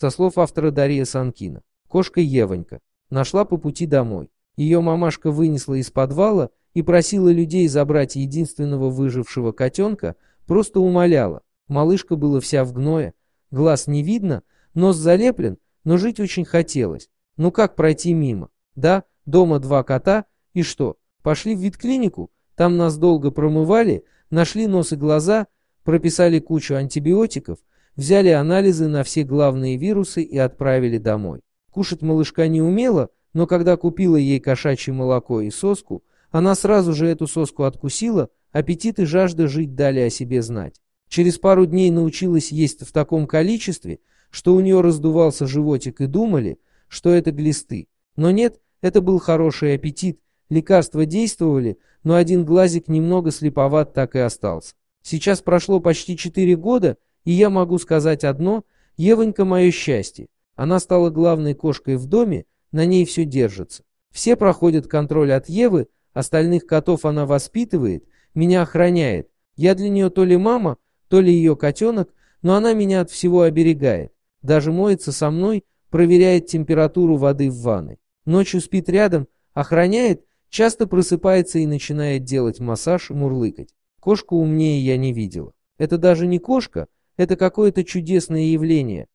Со слов автора Дарья Санкина, кошка Евонька нашла по пути домой. Ее мамашка вынесла из подвала и просила людей забрать единственного выжившего котенка, просто умоляла. Малышка была вся в гное, глаз не видно, нос залеплен, но жить очень хотелось. Ну как пройти мимо? Да, дома два кота, и что, пошли в ветклинику? Там нас долго промывали, нашли нос и глаза, прописали кучу антибиотиков, взяли анализы на все главные вирусы и отправили домой. Кушать малышка не умела, но когда купила ей кошачье молоко и соску, она сразу же эту соску откусила, аппетит и жажда жить дали о себе знать. Через пару дней научилась есть в таком количестве, что у нее раздувался животик и думали, что это глисты. Но нет, это был хороший аппетит, Лекарства действовали, но один глазик немного слеповат так и остался. Сейчас прошло почти 4 года, и я могу сказать одно, Евонька мое счастье. Она стала главной кошкой в доме, на ней все держится. Все проходят контроль от Евы, остальных котов она воспитывает, меня охраняет. Я для нее то ли мама, то ли ее котенок, но она меня от всего оберегает. Даже моется со мной, проверяет температуру воды в ванной. Ночью спит рядом, охраняет Часто просыпается и начинает делать массаж, мурлыкать. Кошку умнее я не видела. Это даже не кошка, это какое-то чудесное явление,